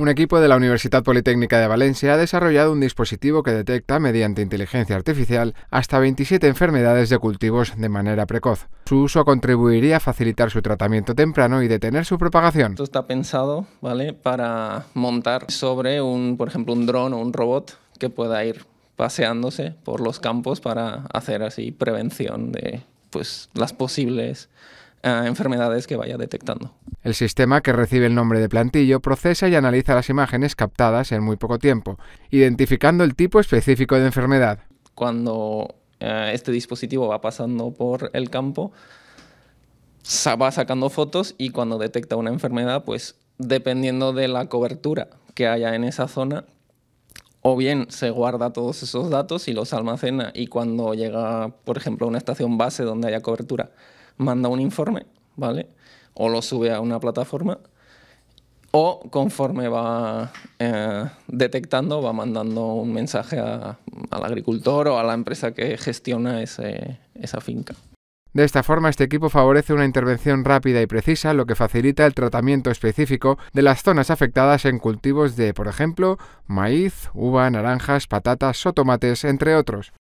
Un equipo de la Universidad Politécnica de Valencia ha desarrollado un dispositivo que detecta, mediante inteligencia artificial, hasta 27 enfermedades de cultivos de manera precoz. Su uso contribuiría a facilitar su tratamiento temprano y detener su propagación. Esto está pensado ¿vale? para montar sobre, un, por ejemplo, un dron o un robot que pueda ir paseándose por los campos para hacer así prevención de pues, las posibles eh, enfermedades que vaya detectando. El sistema que recibe el nombre de plantillo procesa y analiza las imágenes captadas en muy poco tiempo, identificando el tipo específico de enfermedad. Cuando eh, este dispositivo va pasando por el campo, va sacando fotos y cuando detecta una enfermedad, pues dependiendo de la cobertura que haya en esa zona, o bien se guarda todos esos datos y los almacena y cuando llega, por ejemplo, a una estación base donde haya cobertura, manda un informe, ¿vale? O lo sube a una plataforma, o conforme va eh, detectando, va mandando un mensaje al agricultor o a la empresa que gestiona esa finca. De esta forma, este equipo favorece una intervención rápida y precisa, lo que facilita el tratamiento específico de las zonas afectadas en cultivos de, por ejemplo, maíz, uva, naranjas, patatas o tomates, entre otros.